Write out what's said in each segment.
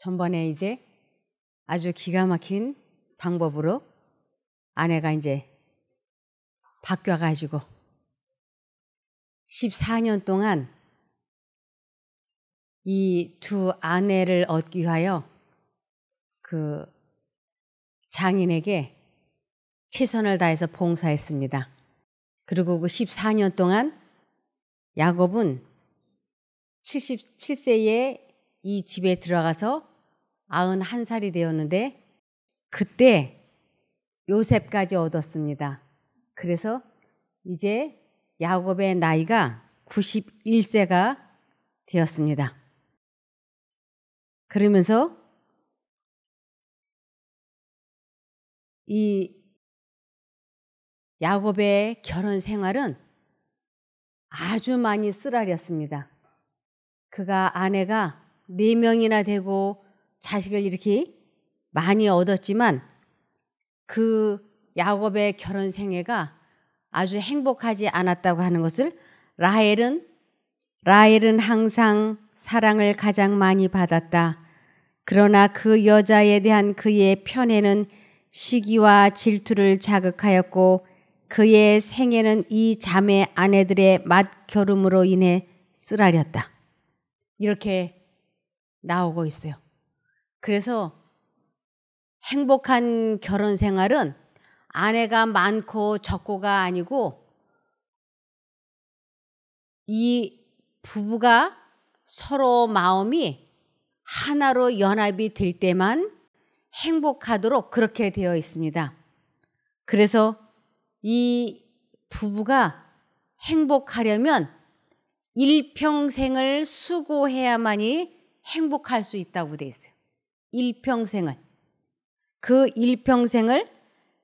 전번에 이제 아주 기가 막힌 방법으로 아내가 이제 바뀌어가지고 14년 동안 이 두 아내를 얻기 위하여 그 장인에게 최선을 다해서 봉사했습니다. 그리고 그 14년 동안 야곱은 77세에 이 집에 들어가서 91살이 되었는데 그때 요셉까지 얻었습니다. 그래서 이제 야곱의 나이가 91세가 되었습니다. 그러면서 이 야곱의 결혼 생활은 아주 많이 쓰라렸습니다. 그가 아내가 네 명이나 되고 자식을 이렇게 많이 얻었지만 그 야곱의 결혼 생애가 아주 행복하지 않았다고 하는 것을 라헬은 라헬은 항상 사랑을 가장 많이 받았다. 그러나 그 여자에 대한 그의 편애는 시기와 질투를 자극하였고 그의 생애는 이 자매 아내들의 맞결음으로 인해 쓰라렸다. 이렇게 나오고 있어요. 그래서 행복한 결혼 생활은 아내가 많고 적고가 아니고 이 부부가 서로 마음이 하나로 연합이 될 때만 행복하도록 그렇게 되어 있습니다. 그래서 이 부부가 행복하려면 일평생을 수고해야만이 행복할 수 있다고 돼 있어요. 일평생을 그 일평생을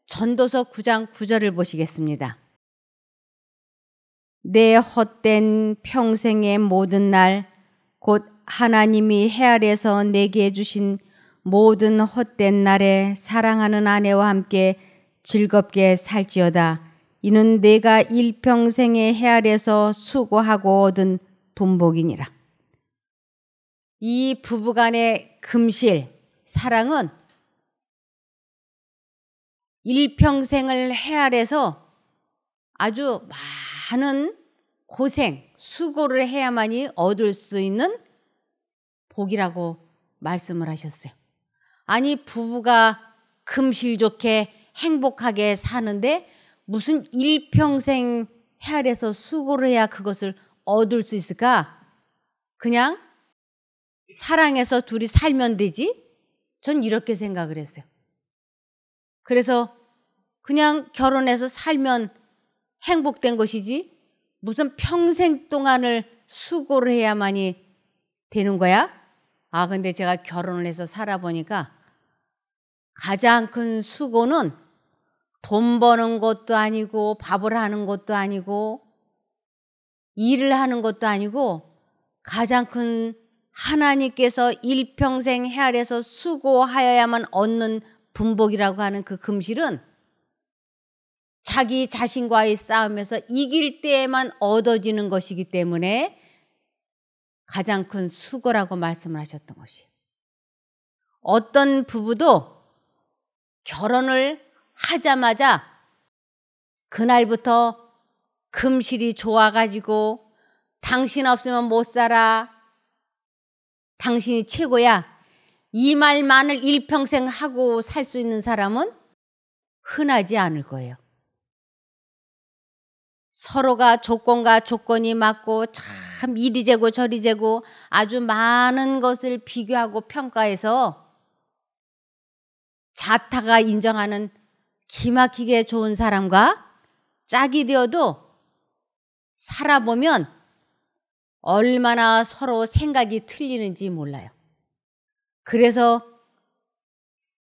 전도서 9장 9절을 보시겠습니다. 내 헛된 평생의 모든 날 곧 하나님이 해 아래서 내게 해 주신 모든 헛된 날에 사랑하는 아내와 함께 즐겁게 살지어다. 이는 내가 일평생의 해 아래서 수고하고 얻은 분복이니라. 이 부부간의 금실, 사랑은 일평생을 헤아려서 아주 많은 고생, 수고를 해야만이 얻을 수 있는 복이라고 말씀을 하셨어요. 아니, 부부가 금실 좋게 행복하게 사는데 무슨 일평생 헤아려서 수고를 해야 그것을 얻을 수 있을까? 그냥 사랑해서 둘이 살면 되지? 전 이렇게 생각을 했어요. 그래서 그냥 결혼해서 살면 행복된 것이지 무슨 평생 동안을 수고를 해야만이 되는 거야? 아, 근데 제가 결혼을 해서 살아보니까 가장 큰 수고는 돈 버는 것도 아니고 밥을 하는 것도 아니고 일을 하는 것도 아니고 가장 큰 하나님께서 일평생 해 아래서 수고하여야만 얻는 분복이라고 하는 그 금실은 자기 자신과의 싸움에서 이길 때에만 얻어지는 것이기 때문에 가장 큰 수고라고 말씀을 하셨던 것이에요. 어떤 부부도 결혼을 하자마자 그날부터 금실이 좋아가지고 당신 없으면 못 살아. 당신이 최고야. 이 말만을 일평생 하고 살 수 있는 사람은 흔하지 않을 거예요. 서로가 조건과 조건이 맞고 참 이리 재고 저리 재고 아주 많은 것을 비교하고 평가해서 자타가 인정하는 기막히게 좋은 사람과 짝이 되어도 살아보면 얼마나 서로 생각이 틀리는지 몰라요. 그래서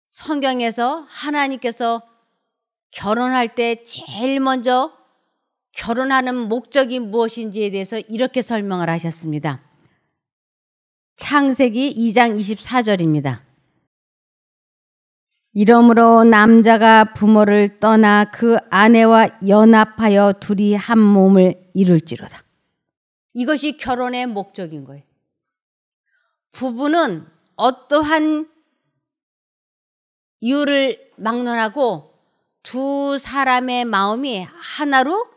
성경에서 하나님께서 결혼할 때 제일 먼저 결혼하는 목적이 무엇인지에 대해서 이렇게 설명을 하셨습니다. 창세기 2장 24절입니다. 이러므로 남자가 부모를 떠나 그 아내와 연합하여 둘이 한 몸을 이룰지로다. 이것이 결혼의 목적인 거예요. 부부는 어떠한 이유를 막론하고 두 사람의 마음이 하나로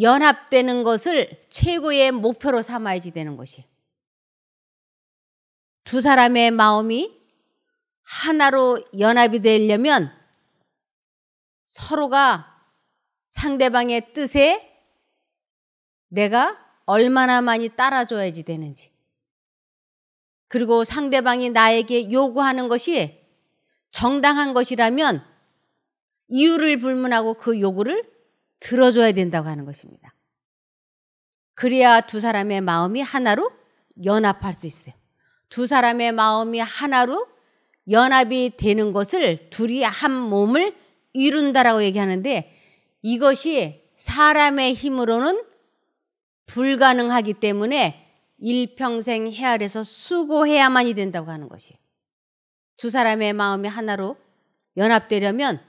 연합되는 것을 최고의 목표로 삼아야지 되는 것이. 두 사람의 마음이 하나로 연합이 되려면 서로가 상대방의 뜻에 내가 얼마나 많이 따라줘야지 되는지. 그리고 상대방이 나에게 요구하는 것이 정당한 것이라면 이유를 불문하고 그 요구를 들어줘야 된다고 하는 것입니다. 그래야 두 사람의 마음이 하나로 연합할 수 있어요. 두 사람의 마음이 하나로 연합이 되는 것을 둘이 한 몸을 이룬다라고 얘기하는데 이것이 사람의 힘으로는 불가능하기 때문에 일평생 해아려서 수고해야만이 된다고 하는 것이. 두 사람의 마음이 하나로 연합되려면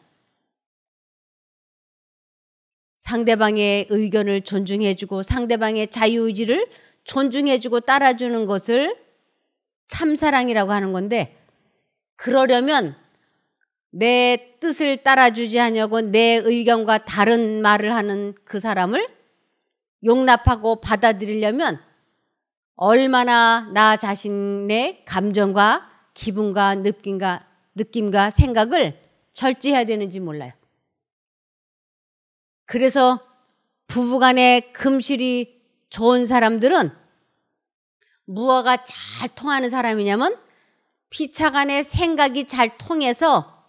상대방의 의견을 존중해주고 상대방의 자유의지를 존중해주고 따라주는 것을 참사랑이라고 하는 건데 그러려면 내 뜻을 따라주지 않냐고 내 의견과 다른 말을 하는 그 사람을 용납하고 받아들이려면 얼마나 나 자신의 감정과 기분과 느낌과 느낌과 생각을 절제해야 되는지 몰라요. 그래서 부부간의 금실이 좋은 사람들은 무화가 잘 통하는 사람이냐면 피차간의 생각이 잘 통해서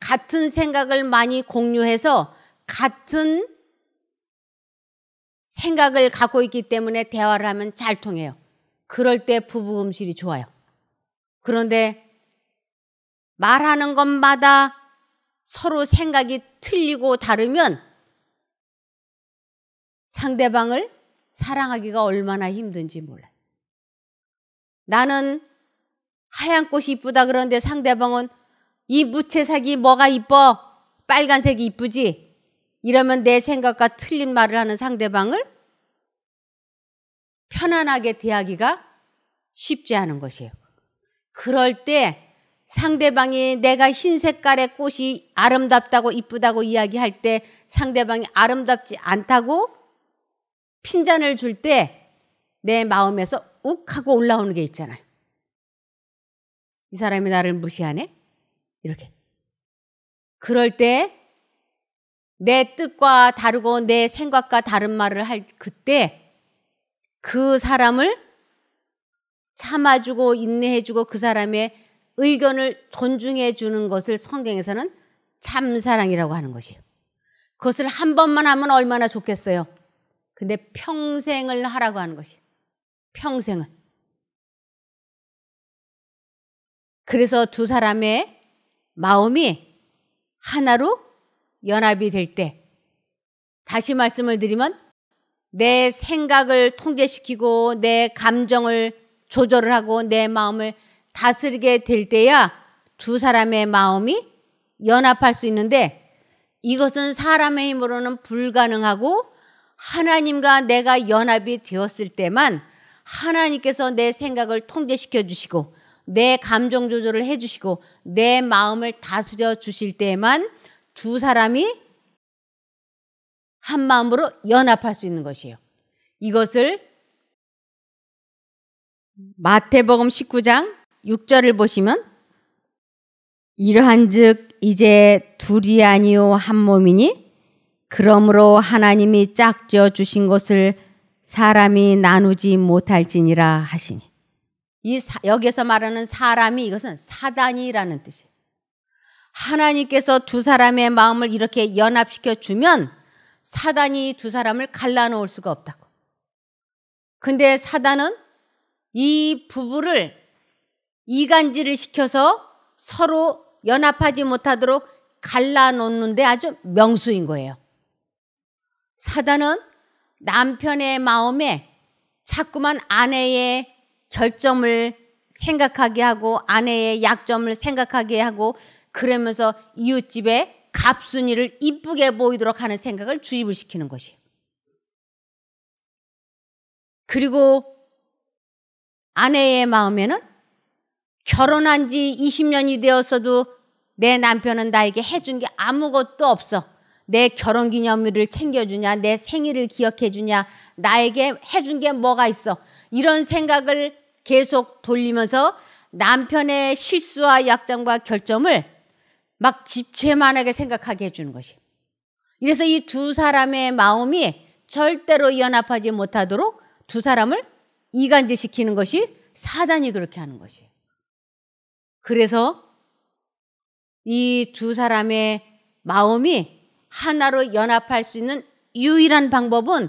같은 생각을 많이 공유해서 같은 생각을 갖고 있기 때문에 대화를 하면 잘 통해요. 그럴 때 부부 음실이 좋아요. 그런데 말하는 것마다 서로 생각이 틀리고 다르면 상대방을 사랑하기가 얼마나 힘든지 몰라요. 나는 하얀 꽃이 이쁘다 그런데 상대방은 이 무채색이 뭐가 이뻐? 빨간색이 이쁘지? 이러면 내 생각과 틀린 말을 하는 상대방을 편안하게 대하기가 쉽지 않은 것이에요. 그럴 때 상대방이 내가 흰 색깔의 꽃이 아름답다고 이쁘다고 이야기할 때 상대방이 아름답지 않다고 핀잔을 줄 때 내 마음에서 욱 하고 올라오는 게 있잖아요. 이 사람이 나를 무시하네? 이렇게. 그럴 때내 뜻과 다르고 내 생각과 다른 말을 할 그때 그 사람을 참아주고 인내해주고 그 사람의 의견을 존중해주는 것을 성경에서는 참사랑이라고 하는 것이에요. 그것을 한 번만 하면 얼마나 좋겠어요. 근데 평생을 하라고 하는 것이 에요 평생을. 그래서 두 사람의 마음이 하나로 연합이 될 때, 다시 말씀을 드리면 내 생각을 통제시키고 내 감정을 조절을 하고 내 마음을 다스리게 될 때야 두 사람의 마음이 연합할 수 있는데 이것은 사람의 힘으로는 불가능하고 하나님과 내가 연합이 되었을 때만 하나님께서 내 생각을 통제시켜 주시고 내 감정 조절을 해 주시고 내 마음을 다스려 주실 때만 두 사람이 한 마음으로 연합할 수 있는 것이에요. 이것을 마태복음 19장 6절을 보시면 이러한즉 이제 둘이 아니요 한 몸이니 그러므로 하나님이 짝지어 주신 것을 사람이 나누지 못할지니라 하시니 이 사, 여기에서 말하는 사람이 이것은 사단이라는 뜻이에요. 하나님께서 두 사람의 마음을 이렇게 연합시켜 주면 사단이 두 사람을 갈라놓을 수가 없다고. 근데 사단은 이 부부를 이간질을 시켜서 서로 연합하지 못하도록 갈라놓는데 아주 명수인 거예요. 사단은 남편의 마음에 자꾸만 아내의 결점을 생각하게 하고 아내의 약점을 생각하게 하고 그러면서 이웃집에 갑순이를 이쁘게 보이도록 하는 생각을 주입을 시키는 것이에요. 그리고 아내의 마음에는 결혼한 지 20년이 되었어도 내 남편은 나에게 해준 게 아무것도 없어. 내 결혼 기념일을 챙겨주냐, 내 생일을 기억해주냐, 나에게 해준 게 뭐가 있어. 이런 생각을 계속 돌리면서 남편의 실수와 약점과 결점을 막 집채만하게 생각하게 해주는 것이. 이래서 이 두 사람의 마음이 절대로 연합하지 못하도록 두 사람을 이간질시키는 것이 사단이 그렇게 하는 것이. 그래서 이 두 사람의 마음이 하나로 연합할 수 있는 유일한 방법은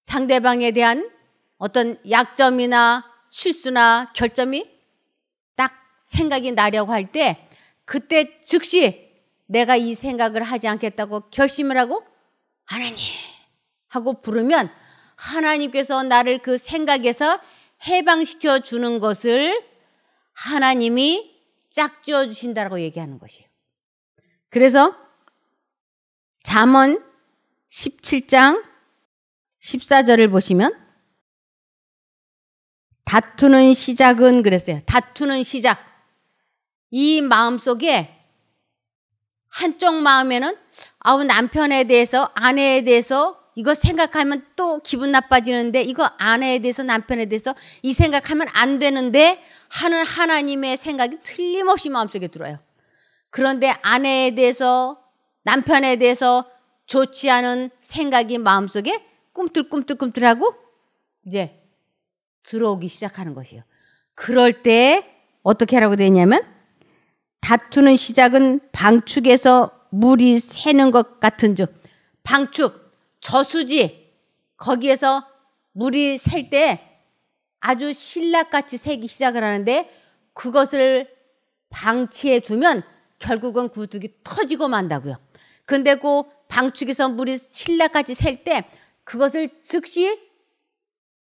상대방에 대한 어떤 약점이나 실수나 결점이 생각이 나려고 할 때 그때 즉시 내가 이 생각을 하지 않겠다고 결심을 하고 하나님 하고 부르면 하나님께서 나를 그 생각에서 해방시켜 주는 것을 하나님이 짝지어 주신다라고 얘기하는 것이에요. 그래서 잠언 17장 14절을 보시면 다투는 시작은 그랬어요. 다투는 시작. 이 마음 속에 한쪽 마음에는 아우 남편에 대해서 아내에 대해서 이거 생각하면 또 기분 나빠지는데 이거 아내에 대해서 남편에 대해서 이 생각하면 안 되는데 하는 하나님의 생각이 틀림없이 마음속에 들어요. 그런데 아내에 대해서 남편에 대해서 좋지 않은 생각이 마음속에 꿈틀꿈틀꿈틀하고 이제 들어오기 시작하는 것이에요. 그럴 때 어떻게 하라고 되냐면 다투는 시작은 방축에서 물이 새는 것 같은 즉 방축 저수지 거기에서 물이 셀 때 아주 신라같이 새기 시작을 하는데 그것을 방치해 두면 결국은 구두기 터지고 만다고요. 근데 그 방축에서 물이 신라같이셀 때 그것을 즉시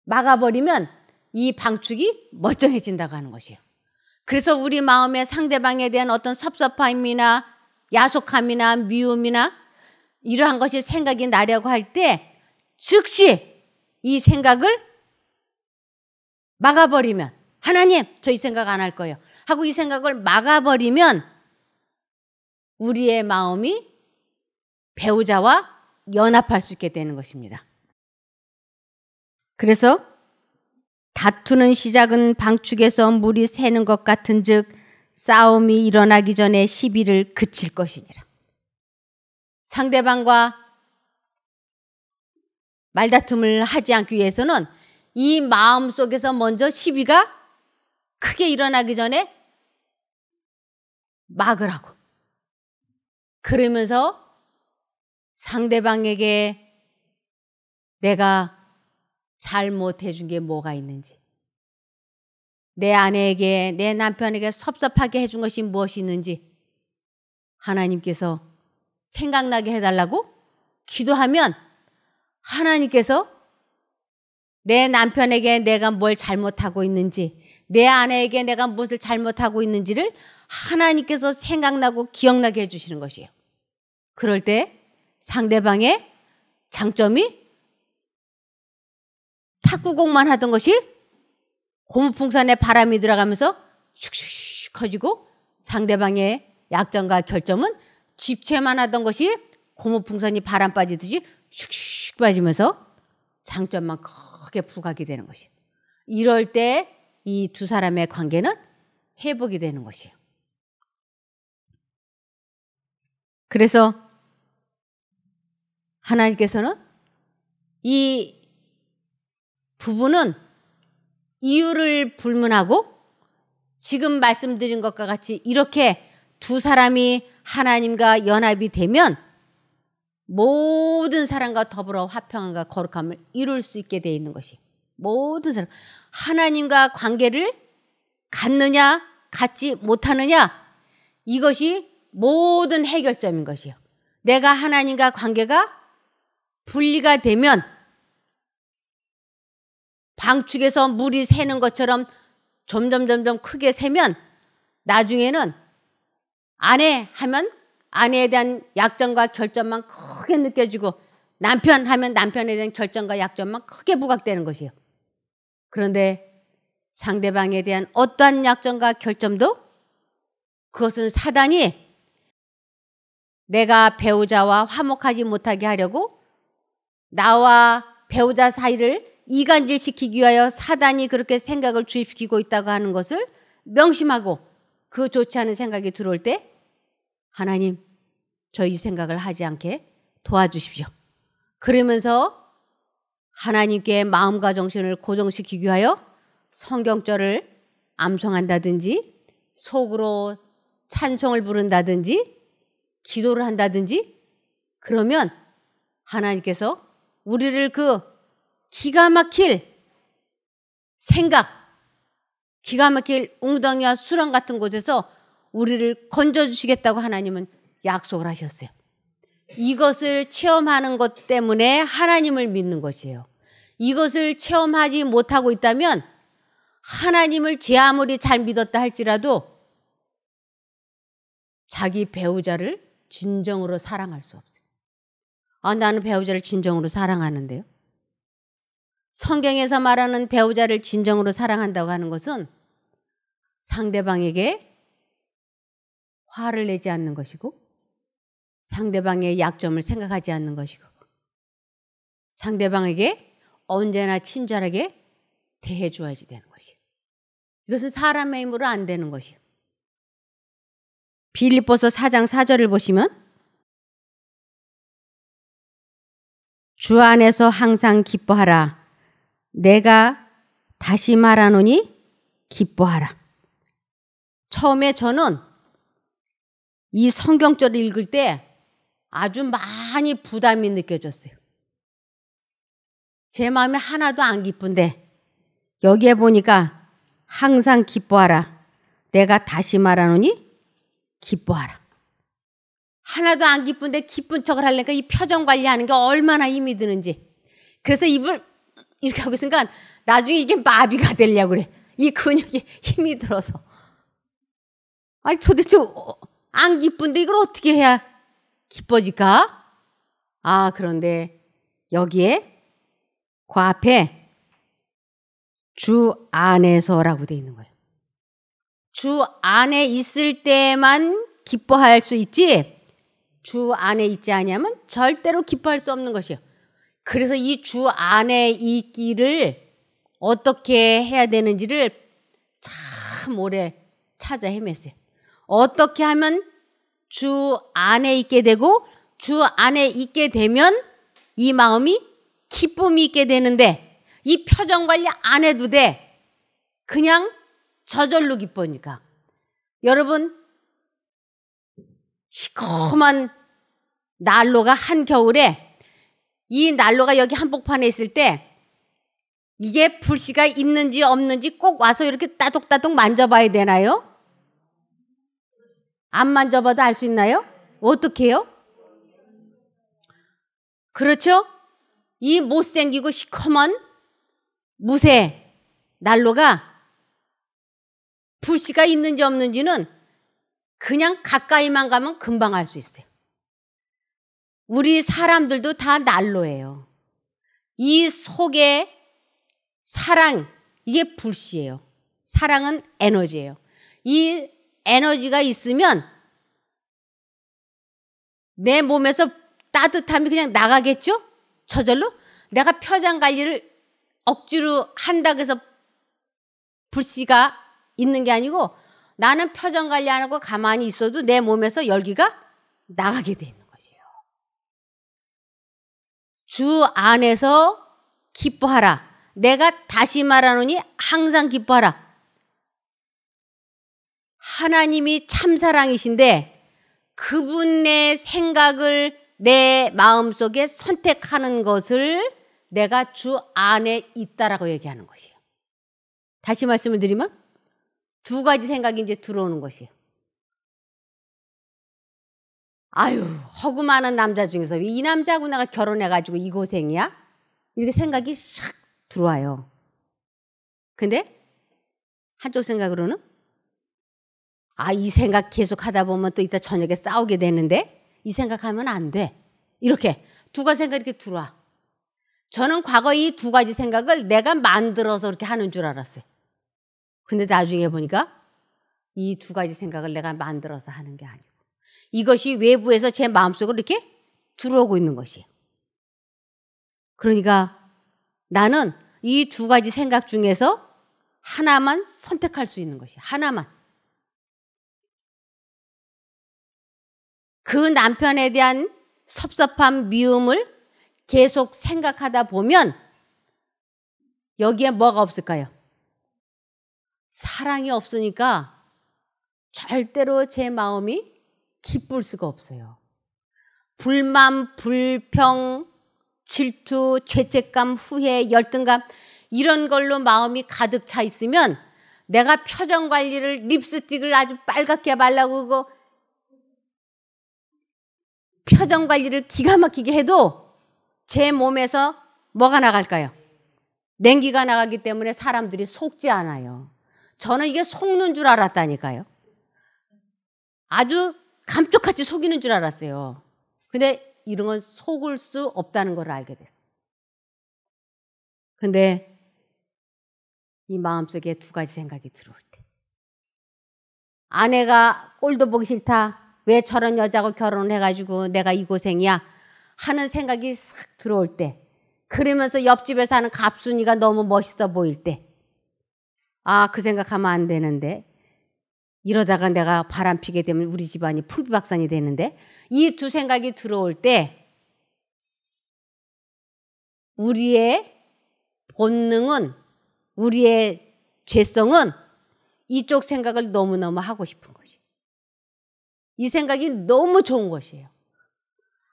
막아버리면 이 방축이 멀쩡해진다고 하는 것이에요. 그래서 우리 마음에 상대방에 대한 어떤 섭섭함이나 야속함이나 미움이나 이러한 것이 생각이 나려고 할 때 즉시 이 생각을 막아버리면 하나님 저 이 생각 안 할 거예요 하고 이 생각을 막아버리면 우리의 마음이 배우자와 연합할 수 있게 되는 것입니다. 그래서 다투는 시작은 방축에서 물이 새는 것 같은즉 싸움이 일어나기 전에 시비를 그칠 것이니라. 상대방과 말다툼을 하지 않기 위해서는 이 마음 속에서 먼저 시비가 크게 일어나기 전에 막으라고. 그러면서 상대방에게 내가 잘못해 준 게 뭐가 있는지, 내 아내에게, 내 남편에게 섭섭하게 해준 것이 무엇이 있는지, 하나님께서 생각나게 해달라고 기도하면 하나님께서 내 남편에게 내가 뭘 잘못하고 있는지, 내 아내에게 내가 무엇을 잘못하고 있는지를 하나님께서 생각나고 기억나게 해주시는 것이에요. 그럴 때 상대방의 장점이 탁구공만 하던 것이 고무풍선에 바람이 들어가면서 슉슉 슉 커지고 상대방의 약점과 결점은 집체만 하던 것이 고무풍선이 바람 빠지듯이 슉슉 빠지면서 장점만 크게 부각이 되는 것이에요. 이럴 때 이 두 사람의 관계는 회복이 되는 것이에요. 그래서 하나님께서는 이 부부는 이유를 불문하고 지금 말씀드린 것과 같이 이렇게 두 사람이 하나님과 연합이 되면 모든 사람과 더불어 화평함과 거룩함을 이룰 수 있게 되어 있는 것이 모든 사람 하나님과 관계를 갖느냐 갖지 못하느냐 이것이 모든 해결점인 것이요. 내가 하나님과 관계가 분리가 되면 방축에서 물이 새는 것처럼 점점 점점 크게 새면 나중에는 아내 하면 아내에 대한 약점과 결점만 크게 느껴지고 남편 하면 남편에 대한 결점과 약점만 크게 부각되는 것이에요. 그런데 상대방에 대한 어떠한 약점과 결점도 그것은 사단이 내가 배우자와 화목하지 못하게 하려고 나와 배우자 사이를 이간질시키기 위하여 사단이 그렇게 생각을 주입시키고 있다고 하는 것을 명심하고 그 좋지 않은 생각이 들어올 때 하나님 저희 생각을 하지 않게 도와주십시오. 그러면서 하나님께 마음과 정신을 고정시키기 위하여 성경절을 암송한다든지 속으로 찬송을 부른다든지 기도를 한다든지 그러면 하나님께서 우리를 그 기가 막힐 생각, 기가 막힐 웅덩이와 수렁 같은 곳에서 우리를 건져주시겠다고 하나님은 약속을 하셨어요. 이것을 체험하는 것 때문에 하나님을 믿는 것이에요. 이것을 체험하지 못하고 있다면 하나님을 제 아무리 잘 믿었다 할지라도 자기 배우자를 진정으로 사랑할 수 없어요. 아, 나는 배우자를 진정으로 사랑하는데요. 성경에서 말하는 배우자를 진정으로 사랑한다고 하는 것은 상대방에게 화를 내지 않는 것이고 상대방의 약점을 생각하지 않는 것이고 상대방에게 언제나 친절하게 대해 줘야지 되는 것이에요. 이것은 사람의 힘으로 안 되는 것이에요. 빌립보서 4장 4절을 보시면 주 안에서 항상 기뻐하라 내가 다시 말하노니 기뻐하라. 처음에 저는 이 성경절을 읽을 때 아주 많이 부담이 느껴졌어요. 제 마음이 하나도 안 기쁜데 여기에 보니까 항상 기뻐하라. 내가 다시 말하노니 기뻐하라. 하나도 안 기쁜데 기쁜 척을 하려니까 이 표정 관리하는 게 얼마나 힘이 드는지. 그래서 입을 이렇게 하고 있으니까 나중에 이게 마비가 되려고 그래. 이 근육에 힘이 들어서. 아니 도대체 안 기쁜데 이걸 어떻게 해야 기뻐질까? 아 그런데 여기에 그 앞에 주 안에서라고 돼 있는 거예요. 주 안에 있을 때만 기뻐할 수 있지 주 안에 있지 않으면 절대로 기뻐할 수 없는 것이요. 에 그래서 이 주 안에 있기를 어떻게 해야 되는지를 참 오래 찾아 헤맸어요. 어떻게 하면 주 안에 있게 되고 주 안에 있게 되면 이 마음이 기쁨이 있게 되는데 이 표정 관리 안 해도 돼. 그냥 저절로 기뻐니까. 여러분 시커먼 난로가 한겨울에 이 난로가 여기 한복판에 있을 때 이게 불씨가 있는지 없는지 꼭 와서 이렇게 따독따독 만져봐야 되나요? 안 만져봐도 알 수 있나요? 어떻게 해요? 그렇죠? 이 못생기고 시커먼 무쇠 난로가 불씨가 있는지 없는지는 그냥 가까이만 가면 금방 알 수 있어요. 우리 사람들도 다 난로예요. 이 속에 사랑, 이게 불씨예요. 사랑은 에너지예요. 이 에너지가 있으면 내 몸에서 따뜻함이 그냥 나가겠죠? 저절로? 내가 표장 관리를 억지로 한다고 해서 불씨가 있는 게 아니고 나는 표정 관리 안 하고 가만히 있어도 내 몸에서 열기가 나가게 돼. 주 안에서 기뻐하라. 내가 다시 말하노니 항상 기뻐하라. 하나님이 참 사랑이신데 그분의 생각을 내 마음속에 선택하는 것을 내가 주 안에 있다라고 얘기하는 것이에요. 다시 말씀을 드리면 두 가지 생각이 이제 들어오는 것이에요. 아유, 허구 많은 남자 중에서 이 남자하고 내가 결혼해가지고 이 고생이야? 이렇게 생각이 싹 들어와요. 근데 한쪽 생각으로는 아, 이 생각 계속 하다 보면 또 이따 저녁에 싸우게 되는데 이 생각하면 안 돼. 이렇게 두 가지 생각이 이렇게 들어와. 저는 과거 이 두 가지 생각을 내가 만들어서 이렇게 하는 줄 알았어요. 근데 나중에 보니까 이 두 가지 생각을 내가 만들어서 하는 게 아니고. 이것이 외부에서 제 마음속으로 이렇게 들어오고 있는 것이에요. 그러니까 나는 이 두 가지 생각 중에서 하나만 선택할 수 있는 것이야. 하나만. 그 남편에 대한 섭섭한 미움을 계속 생각하다 보면 여기에 뭐가 없을까요? 사랑이 없으니까 절대로 제 마음이 기쁠 수가 없어요. 불만, 불평, 질투, 죄책감, 후회, 열등감 이런 걸로 마음이 가득 차 있으면 내가 표정 관리를 립스틱을 아주 빨갛게 발라고 그거 표정 관리를 기가 막히게 해도 제 몸에서 뭐가 나갈까요? 냉기가 나가기 때문에 사람들이 속지 않아요. 저는 이게 속는 줄 알았다니까요. 아주 감쪽같이 속이는 줄 알았어요. 근데 이런 건 속을 수 없다는 걸 알게 됐어요. 근데 이 마음속에 두 가지 생각이 들어올 때. 아내가 꼴도 보기 싫다. 왜 저런 여자하고 결혼을 해가지고 내가 이 고생이야. 하는 생각이 싹 들어올 때. 그러면서 옆집에 사는 갑순이가 너무 멋있어 보일 때. 아, 그 생각하면 안 되는데. 이러다가 내가 바람 피게 되면 우리 집안이 풀비박산이 되는데 이 두 생각이 들어올 때 우리의 본능은 우리의 죄성은 이쪽 생각을 너무너무 하고 싶은 거지. 이 생각이 너무 좋은 것이에요.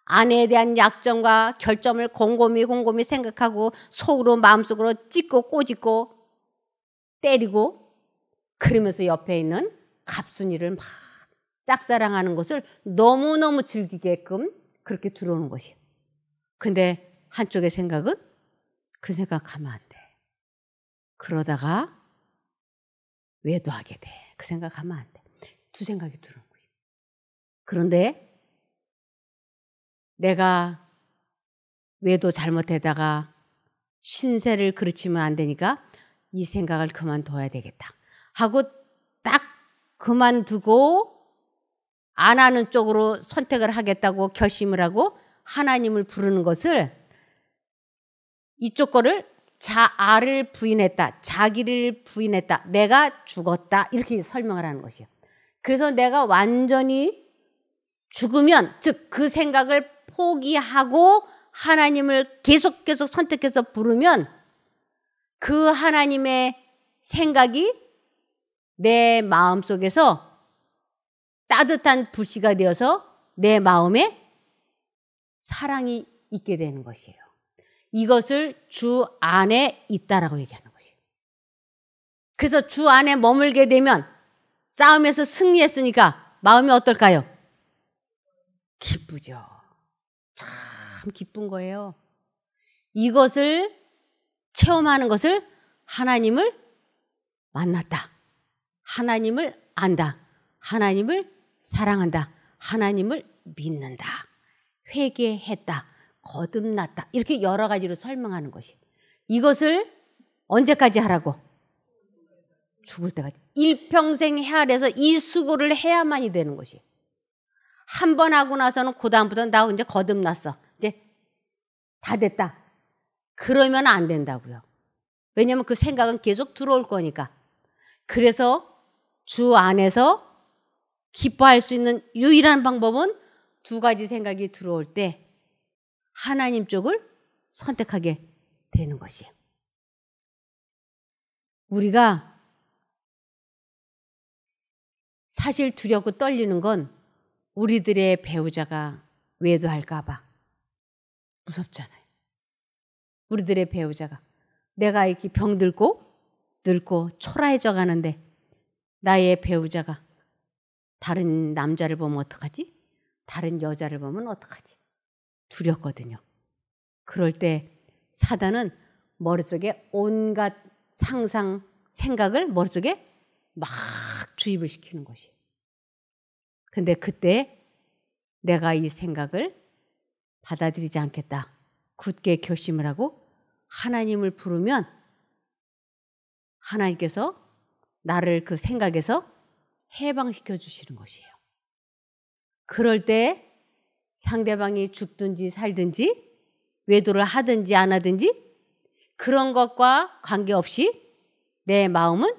아내에 대한 약점과 결점을 곰곰이 곰곰이 생각하고 속으로 마음속으로 찢고 꼬집고 때리고 그러면서 옆에 있는 갑순이를 막 짝사랑하는 것을 너무너무 즐기게끔 그렇게 들어오는 것이에요. 근데 한쪽의 생각은 그 생각하면 안 돼. 그러다가 외도하게 돼. 그 생각하면 안 돼. 두 생각이 들어오는 거예요. 그런데 내가 외도 잘못하다가 신세를 그르치면 안 되니까 이 생각을 그만둬야 되겠다. 하고 딱 그만두고 안 하는 쪽으로 선택을 하겠다고 결심을 하고 하나님을 부르는 것을 이쪽 거를 자아를 부인했다. 자기를 부인했다. 내가 죽었다. 이렇게 설명을 하는 것이에요. 그래서 내가 완전히 죽으면, 즉, 그 생각을 포기하고 하나님을 계속 계속 선택해서 부르면 그 하나님의 생각이 내 마음 속에서 따뜻한 불씨가 되어서 내 마음에 사랑이 있게 되는 것이에요. 이것을 주 안에 있다라고 얘기하는 것이에요. 그래서 주 안에 머물게 되면 싸움에서 승리했으니까 마음이 어떨까요? 기쁘죠. 참 기쁜 거예요. 이것을 체험하는 것을 하나님을 만났다. 하나님을 안다. 하나님을 사랑한다. 하나님을 믿는다. 회개했다. 거듭났다. 이렇게 여러 가지로 설명하는 것이. 이것을 언제까지 하라고? 죽을 때까지. 일평생 헤아려서 이 수고를 해야만이 되는 것이. 한 번 하고 나서는 고다음부터는 그 나 이제 거듭났어. 이제 다 됐다. 그러면 안 된다고요. 왜냐하면 그 생각은 계속 들어올 거니까. 그래서 주 안에서 기뻐할 수 있는 유일한 방법은 두 가지 생각이 들어올 때 하나님 쪽을 선택하게 되는 것이에요. 우리가 사실 두렵고 떨리는 건 우리들의 배우자가 외도할까봐 무섭잖아요. 우리들의 배우자가 내가 이렇게 병들고 늙고 초라해져 가는데 나의 배우자가 다른 남자를 보면 어떡하지? 다른 여자를 보면 어떡하지? 두렵거든요. 그럴 때 사단은 머릿속에 온갖 상상, 생각을 머릿속에 막 주입을 시키는 것이. 근데 그때 내가 이 생각을 받아들이지 않겠다. 굳게 결심을 하고 하나님을 부르면 하나님께서 나를 그 생각에서 해방시켜 주시는 것이에요. 그럴 때 상대방이 죽든지 살든지 외도를 하든지 안 하든지 그런 것과 관계없이 내 마음은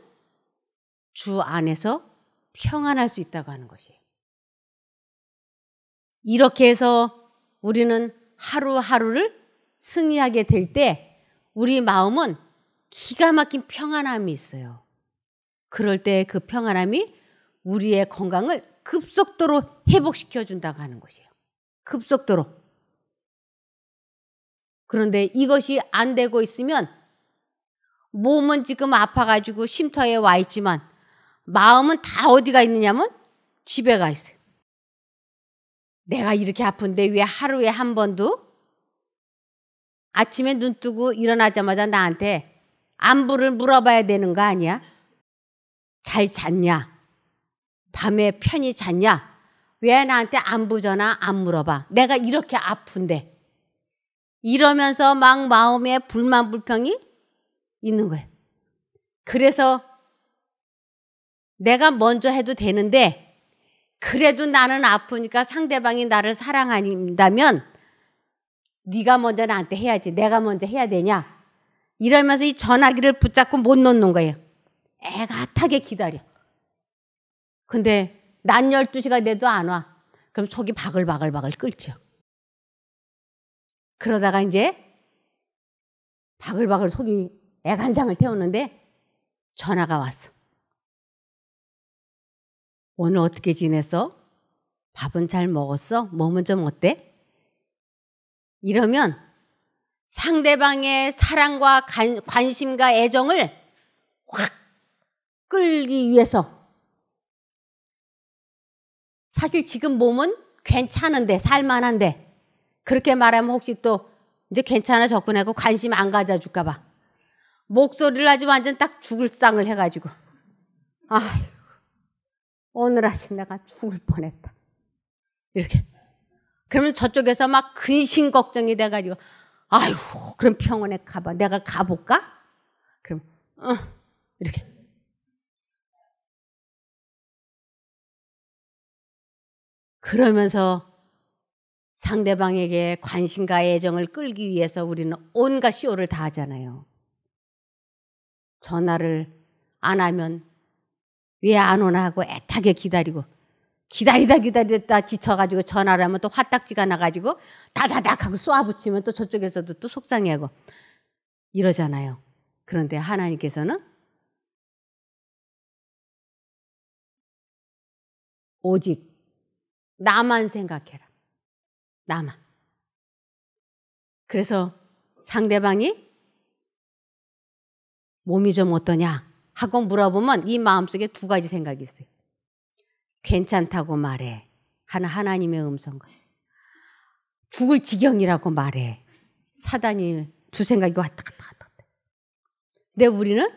주 안에서 평안할 수 있다고 하는 것이에요. 이렇게 해서 우리는 하루하루를 승리하게 될 때 우리 마음은 기가 막힌 평안함이 있어요. 그럴 때 그 평안함이 우리의 건강을 급속도로 회복시켜 준다고 하는 것이에요. 급속도로. 그런데 이것이 안 되고 있으면 몸은 지금 아파가지고 쉼터에 와 있지만 마음은 다 어디가 있느냐면 집에 가 있어요. 내가 이렇게 아픈데 왜 하루에 한 번도 아침에 눈 뜨고 일어나자마자 나한테 안부를 물어봐야 되는 거 아니야? 잘 잤냐? 밤에 편히 잤냐? 왜 나한테 안부 전화 안 물어봐? 내가 이렇게 아픈데. 이러면서 막 마음에 불만 불평이 있는 거예요. 그래서 내가 먼저 해도 되는데 그래도 나는 아프니까 상대방이 나를 사랑한다면 네가 먼저 나한테 해야지. 내가 먼저 해야 되냐? 이러면서 이 전화기를 붙잡고 못 놓는 거예요. 애가타게 기다려. 근데 난 12시가 돼도 안 와. 그럼 속이 바글바글바글 끓죠. 그러다가 이제 바글바글 속이 애간장을 태우는데 전화가 왔어. 오늘 어떻게 지냈어? 밥은 잘 먹었어? 몸은 좀 어때? 이러면 상대방의 사랑과 관, 심과 애정을 확 끌기 위해서. 사실 지금 몸은 괜찮은데, 살만한데. 그렇게 말하면 혹시 또 이제 괜찮아 접근하고 관심 안 가져줄까봐. 목소리를 아주 완전 딱 죽을 쌍을 해가지고. 아휴, 오늘 아침 내가 죽을 뻔했다. 이렇게. 그러면 저쪽에서 막 근심 걱정이 돼가지고, 아휴, 그럼 병원에 가봐. 내가 가볼까? 그럼, 어 이렇게. 그러면서 상대방에게 관심과 애정을 끌기 위해서 우리는 온갖 쇼를 다 하잖아요. 전화를 안 하면 왜 안 오나 하고 애타게 기다리고 기다리다 기다리다 지쳐가지고 전화를 하면 또 화딱지가 나가지고 다다닥 하고 쏘아붙이면 또 저쪽에서도 또 속상해하고 이러잖아요. 그런데 하나님께서는 오직 나만 생각해라. 나만. 그래서 상대방이 몸이 좀 어떠냐 하고 물어보면 이 마음속에 두 가지 생각이 있어요. 괜찮다고 말해. 하나 하나님의 음성과 죽을 지경이라고 말해. 사단이 두 생각이 왔다 갔다 갔다. 근데 우리는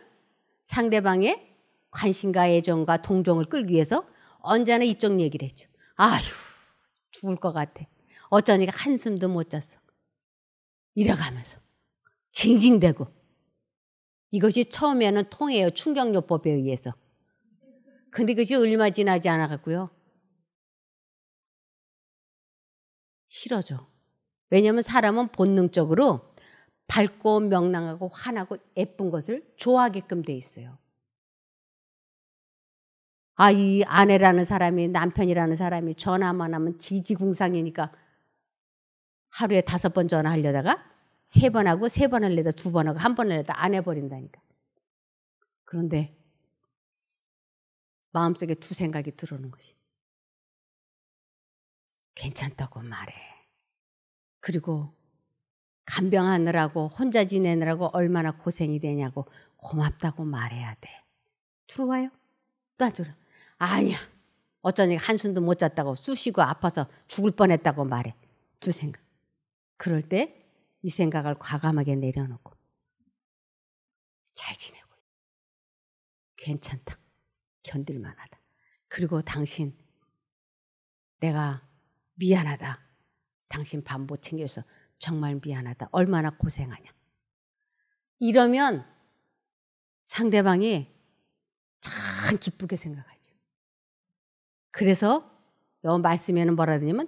상대방의 관심과 애정과 동정을 끌기 위해서 언제나 이쪽 얘기를 했죠. 아휴, 죽을 것 같아. 어쩌니까 한숨도 못 잤어. 이래가면서 징징대고. 이것이 처음에는 통해요. 충격요법에 의해서. 근데 그것이 얼마 지나지 않아갖고요. 싫어져. 왜냐하면 사람은 본능적으로 밝고 명랑하고 환하고 예쁜 것을 좋아하게끔 돼 있어요. 아, 이 아내라는 사람이, 남편이라는 사람이 전화만 하면 지지궁상이니까 하루에 다섯 번 전화하려다가 세 번 하고 세번을내다두 번 하고 한번을내다안 해버린다니까. 그런데 마음속에 두 생각이 들어오는 것이. 괜찮다고 말해. 그리고 간병하느라고 혼자 지내느라고 얼마나 고생이 되냐고 고맙다고 말해야 돼. 들어와요? 또 안 들어. 아니야. 어쩐지 한숨도 못 잤다고 쑤시고 아파서 죽을 뻔했다고 말해. 두 생각. 그럴 때 이 생각을 과감하게 내려놓고 잘 지내고 괜찮다. 견딜만하다. 그리고 당신 내가 미안하다. 당신 밥 못 챙겨서 정말 미안하다. 얼마나 고생하냐. 이러면 상대방이 참 기쁘게 생각하죠. 그래서 여 말씀에는 뭐라 하냐면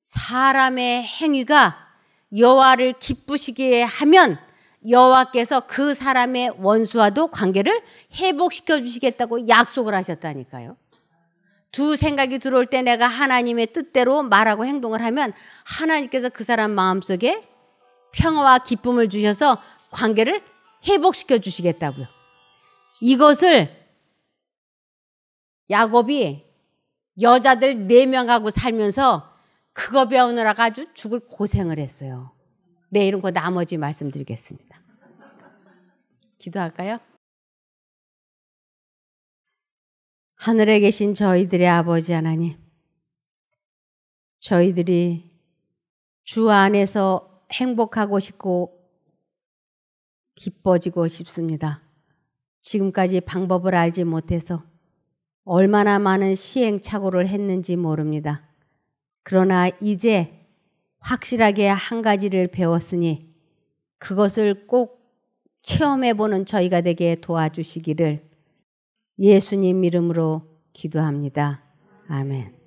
사람의 행위가 여호와를 기쁘시게 하면 여호와께서 그 사람의 원수와도 관계를 회복시켜 주시겠다고 약속을 하셨다니까요. 두 생각이 들어올 때 내가 하나님의 뜻대로 말하고 행동을 하면 하나님께서 그 사람 마음속에 평화와 기쁨을 주셔서 관계를 회복시켜 주시겠다고요. 이것을 야곱이 여자들 네 명하고 살면서 그거 배우느라가 아주 죽을 고생을 했어요. 내일은 네, 그 나머지 말씀드리겠습니다. 기도할까요? 하늘에 계신 저희들의 아버지 하나님, 저희들이 주 안에서 행복하고 싶고 기뻐지고 싶습니다. 지금까지 방법을 알지 못해서 얼마나 많은 시행착오를 했는지 모릅니다. 그러나 이제 확실하게 한 가지를 배웠으니 그것을 꼭 체험해보는 저희가 되게 도와주시기를 예수님 이름으로 기도합니다. 아멘.